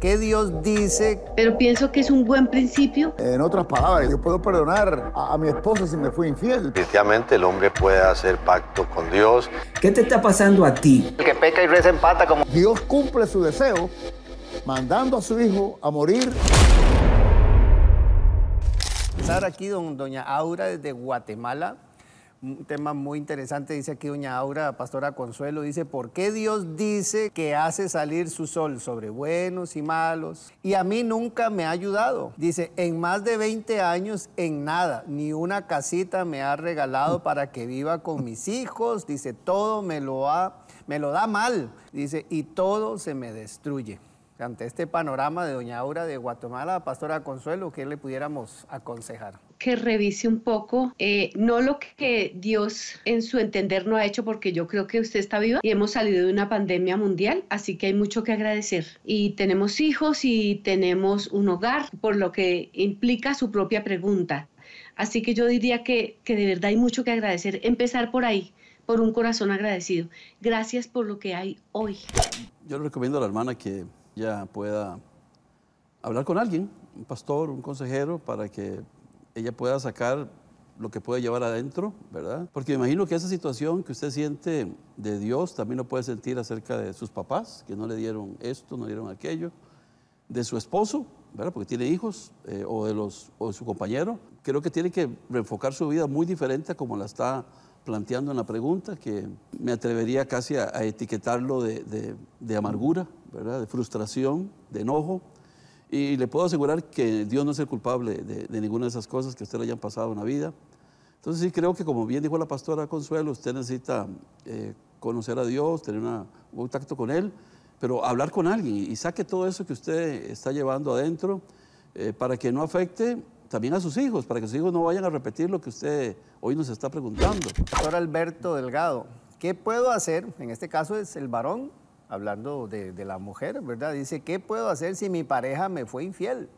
qué Dios dice. Pero pienso que es un buen principio. En otras palabras, yo puedo perdonar a, mi esposa si me fui infiel. Efectivamente, el hombre puede hacer pacto con Dios. ¿Qué te está pasando a ti? El que peca y reza empata como... Dios cumple su deseo mandando a su hijo a morir estar aquí don, doña Aura desde Guatemala un tema muy interesante, dice aquí doña Aura, pastora Consuelo, dice, ¿por qué Dios dice que hace salir su sol sobre buenos y malos? Y a mí nunca me ha ayudado. Dice, en más de 20 años, en nada, ni una casita me ha regalado mm. para que viva con mis hijos. Dice, todo me lo, ha, me lo da mal. Dice, y todo se me destruye ante este panorama de Doña Aura de Guatemala, Pastora Consuelo, ¿qué le pudiéramos aconsejar? que revise un poco, eh, no lo que Dios en su entender no ha hecho, porque yo creo que usted está viva y hemos salido de una pandemia mundial, así que hay mucho que agradecer. Y tenemos hijos y tenemos un hogar, por lo que implica su propia pregunta. Así que yo diría que, que de verdad hay mucho que agradecer. Empezar por ahí, por un corazón agradecido. Gracias por lo que hay hoy. Yo le recomiendo a la hermana que ya pueda hablar con alguien, un pastor, un consejero, para que ella pueda sacar lo que puede llevar adentro, ¿verdad? Porque me imagino que esa situación que usted siente de Dios también lo puede sentir acerca de sus papás, que no le dieron esto, no le dieron aquello, de su esposo, ¿verdad? Porque tiene hijos, eh, o, de los, su compañero. Creo que tiene que reenfocar su vida muy diferente a como la está planteando en la pregunta, que me atrevería casi a, etiquetarlo de, de amargura, ¿verdad? De frustración, de enojo y le puedo asegurar que Dios no es el culpable de, ninguna de esas cosas que usted le hayan pasado en la vida. Entonces sí creo que como bien dijo la pastora Consuelo, usted necesita eh, conocer a Dios, tener un contacto con Él, pero hablar con alguien y saque todo eso que usted está llevando adentro eh, para que no afecte también a sus hijos, para que sus hijos no vayan a repetir lo que usted hoy nos está preguntando. pastor Alberto Delgado, ¿qué puedo hacer? En este caso es el varón hablando de, la mujer, ¿verdad? Dice, ¿qué puedo hacer si mi pareja me fue infiel?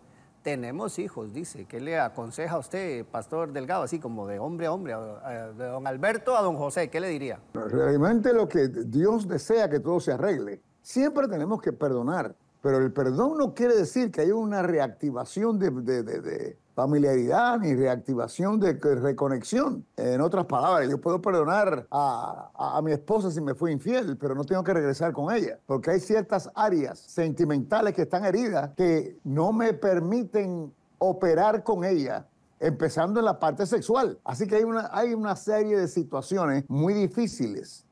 Tenemos hijos, dice. ¿Qué le aconseja a usted, Pastor Delgado, así como de hombre a hombre, de don Alberto a don José? ¿Qué le diría? Realmente lo que Dios desea que todo se arregle. Siempre tenemos que perdonar, pero el perdón no quiere decir que haya una reactivación de, de familiaridad ni reactivación de reconexión. En otras palabras, yo puedo perdonar a, mi esposa si me fui infiel, pero no tengo que regresar con ella, porque hay ciertas áreas sentimentales que están heridas que no me permiten operar con ella. Empezando en la parte sexual. Así que hay una, hay una serie de situaciones muy difíciles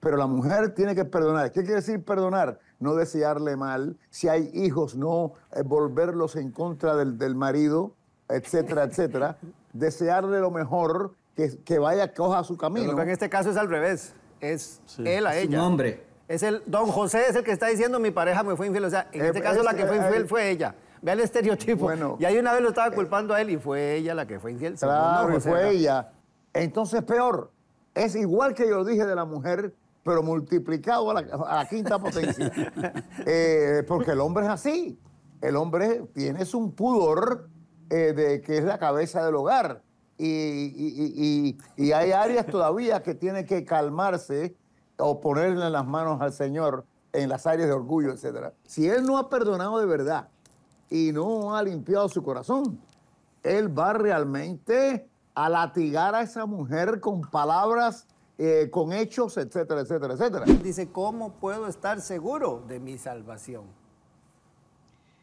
pero la mujer tiene que perdonar. ¿Qué quiere decir perdonar? No desearle mal, si hay hijos, no eh, volverlos en contra del, del marido, etcétera, etcétera, desearle lo mejor, que, que vaya, coja su camino. en este caso es al revés, es él a ella. Es hombre. Es el, don José es el que está diciendo mi pareja me fue infiel, o sea, en este eh, caso la eh, que fue eh, infiel fue ella. ve el estereotipo. y ahí una vez lo estaba culpando a él y fue ella la que fue infiel. Claro, fue ella. Entonces, peor, es igual que yo dije de la mujer, pero multiplicado a la, a la quinta potencia. porque el hombre es así. El hombre tiene su pudor eh, de, que es la cabeza del hogar. Y, hay áreas todavía que tiene que calmarse o ponerle las manos al Señor en las áreas de orgullo, etc. Si Él no ha perdonado de verdad y no ha limpiado su corazón, Él va realmente a latigar a esa mujer con palabras, eh, con hechos, etcétera, etcétera, etcétera. Dice, ¿cómo puedo estar seguro de mi salvación?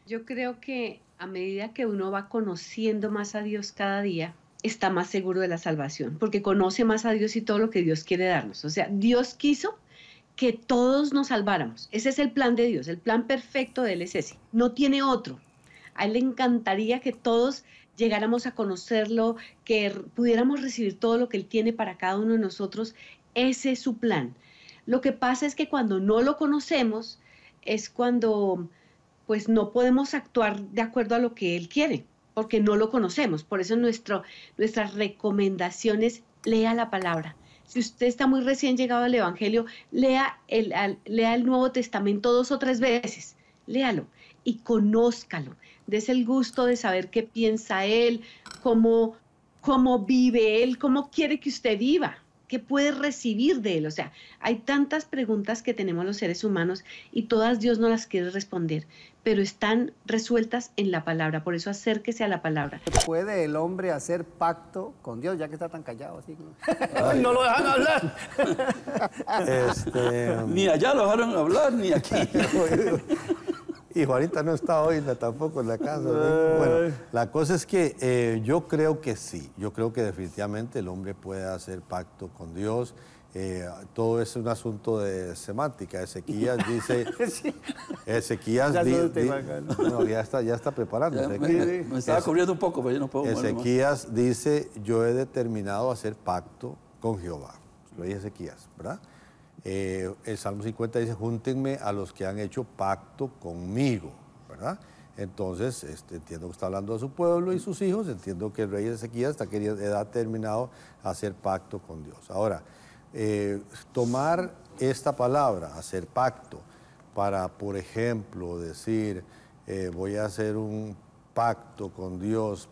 Yo creo que a medida que uno va conociendo más a Dios cada día, está más seguro de la salvación, porque conoce más a Dios y todo lo que Dios quiere darnos. O sea, Dios quiso que todos nos salváramos. Ese es el plan de Dios, el plan perfecto de Él es ese. No tiene otro. A Él le encantaría que todos llegáramos a conocerlo, que pudiéramos recibir todo lo que Él tiene para cada uno de nosotros. Ese es su plan. Lo que pasa es que cuando no lo conocemos es cuando pues no podemos actuar de acuerdo a lo que él quiere, porque no lo conocemos. Por eso nuestro, nuestras recomendaciones, lea la palabra. Si usted está muy recién llegado al Evangelio, lea el, lea el Nuevo Testamento dos o tres veces, léalo y conózcalo. Des el gusto de saber qué piensa él, cómo vive él, cómo quiere que usted viva. ¿Qué puedes recibir de Él? O sea, hay tantas preguntas que tenemos los seres humanos y todas Dios no las quiere responder, pero están resueltas en la palabra. Por eso acérquese a la palabra. ¿Puede el hombre hacer pacto con Dios ya que está tan callado no lo dejan hablar. Este, ni allá lo dejaron hablar, ni aquí. Y Juanita no está hoy tampoco en la casa. Bueno, la cosa es que eh, yo creo que sí. Yo creo que definitivamente el hombre puede hacer pacto con Dios. Eh, todo es un asunto de semántica. Ezequías dice. Ezequías ya, ya, está, ya está preparando. me, estaba cubriendo un poco, pero yo no puedo. Ezequías dice: Yo he determinado hacer pacto con Jehová. Lo dice Ezequías, ¿verdad? Eh, el Salmo 50 dice, júntenme a los que han hecho pacto conmigo, ¿verdad? Entonces, este, entiendo que está hablando de su pueblo y sus hijos, entiendo que el rey Ezequiel hasta quería edad terminado hacer pacto con Dios. Ahora, eh, tomar esta palabra, hacer pacto, para, por ejemplo, decir, eh, voy a hacer un pacto con Dios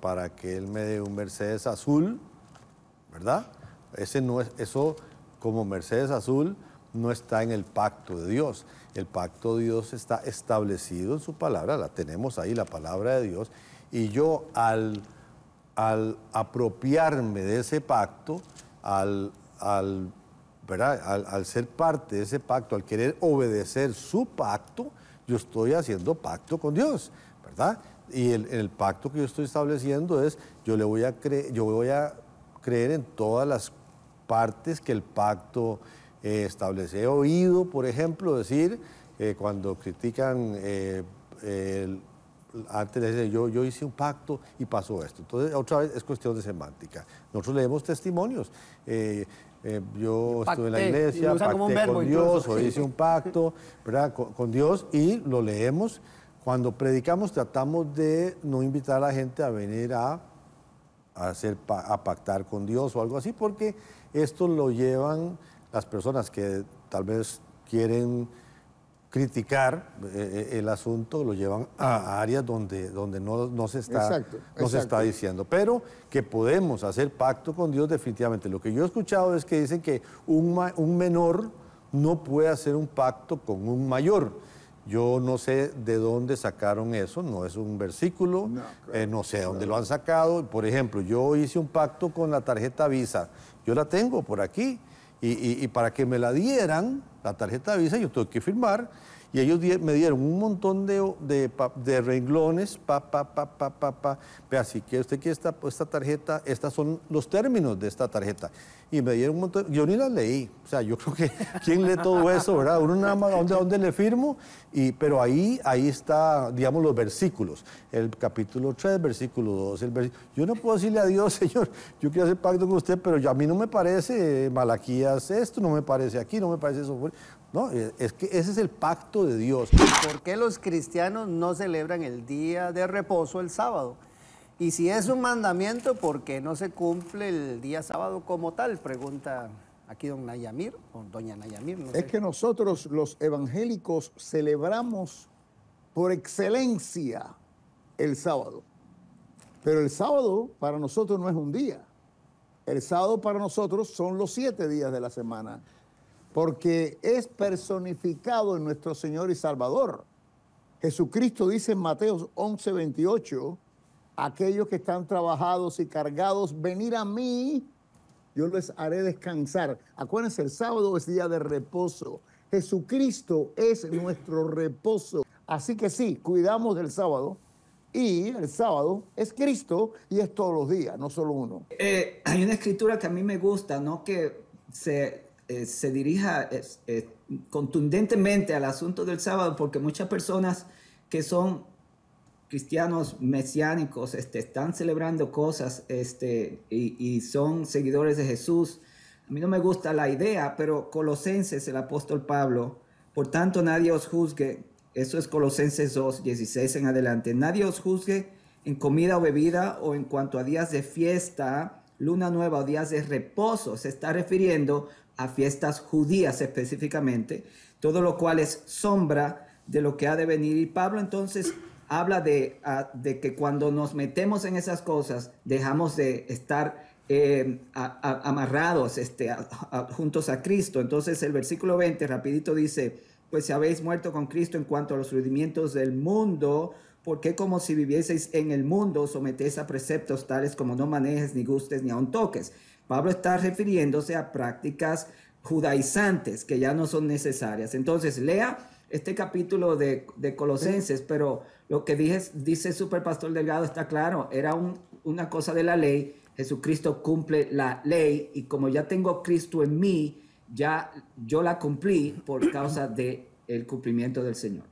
para que Él me dé un Mercedes azul, ¿verdad? Ese no es, eso como Mercedes Azul, no está en el pacto de Dios. El pacto de Dios está establecido en su palabra, la tenemos ahí, la palabra de Dios, y yo al, al apropiarme de ese pacto, al, al, al, ser parte de ese pacto, al querer obedecer su pacto, yo estoy haciendo pacto con Dios, ¿verdad? Y el, el pacto que yo estoy estableciendo es, yo, le voy a yo voy a creer en todas las cosas, partes que el pacto eh, establece. He oído, por ejemplo, decir, eh, cuando critican, eh, antes de yo, yo hice un pacto y pasó esto. Entonces, otra vez es cuestión de semántica. Nosotros leemos testimonios. yo estuve en la iglesia, pacté con Dios, o hice un pacto ¿verdad? con, Dios y lo leemos. Cuando predicamos tratamos de no invitar a la gente a venir a a, hacer, a pactar con Dios o algo así, porque esto lo llevan las personas que tal vez quieren criticar eh, eh, el asunto, lo llevan a áreas donde, donde no, se está, está diciendo. Pero que podemos hacer pacto con Dios definitivamente. Lo que yo he escuchado es que dicen que un, un menor no puede hacer un pacto con un mayor yo no sé de dónde sacaron eso, no es un versículo, no, eh, sé de dónde lo han sacado. Por ejemplo, yo hice un pacto con la tarjeta Visa, yo la tengo por aquí, y, y para que me la dieran, la tarjeta Visa, yo tuve que firmar y ellos me dieron un montón de, de, renglones, pa, pa, pa, pa, pa, pa. si usted quiere esta, esta tarjeta, estos son los términos de esta tarjeta. Y me dieron un montón, yo ni la leí. O sea, yo creo que, ¿quién lee todo eso, verdad? Uno nada más, ¿dónde, dónde le firmo? Y, pero ahí, ahí está, digamos, los versículos. El capítulo 3, versículo 2. El Yo no puedo decirle a Dios, Señor, yo quiero hacer pacto con usted, pero a mí no me parece eh, Malaquías esto, no me parece aquí, no me parece eso. ¿no? Eh, es que ese es el pacto de Dios. ¿Por qué los cristianos no celebran el día de reposo el sábado? Y si es un mandamiento, ¿por qué no se cumple el día sábado como tal? Pregunta aquí don Nayamir o doña Nayamir. es que nosotros los evangélicos celebramos por excelencia el sábado. Pero el sábado para nosotros no es un día. El sábado para nosotros son los siete días de la semana porque es personificado en nuestro Señor y Salvador. Jesucristo dice en Mateo 11, 28, aquellos que están trabajados y cargados, venir a mí, yo les haré descansar. Acuérdense, el sábado es día de reposo. Jesucristo es nuestro reposo. Así que sí, cuidamos del sábado. Y el sábado es Cristo y es todos los días, no solo uno. Eh, hay una escritura que a mí me gusta, ¿no? Que se, eh, se dirija eh, contundentemente al asunto del sábado, porque muchas personas que son cristianos mesiánicos este, están celebrando cosas este, y, y, son seguidores de Jesús. A mí no me gusta la idea, pero Colosenses, el apóstol Pablo, por tanto nadie os juzgue, eso es Colosenses 2, 16 en adelante, nadie os juzgue en comida o bebida o en cuanto a días de fiesta luna nueva o días de reposo, se está refiriendo a fiestas judías específicamente, todo lo cual es sombra de lo que ha de venir. Y Pablo entonces habla de, ah, de que cuando nos metemos en esas cosas, dejamos de estar eh, amarrados este, juntos a Cristo. Entonces el versículo 20 rapidito dice, pues si habéis muerto con Cristo en cuanto a los rudimientos del mundo, porque como si vivieseis en el mundo, sometéis a preceptos tales como no manejes, ni gustes, ni aun toques. Pablo está refiriéndose a prácticas judaizantes que ya no son necesarias. Entonces, lea este capítulo de, Colosenses, pero lo que dije, dice Super Pastor Delgado está claro, era una cosa de la ley, Jesucristo cumple la ley y como ya tengo Cristo en mí, ya yo la cumplí por causa del el cumplimiento del Señor.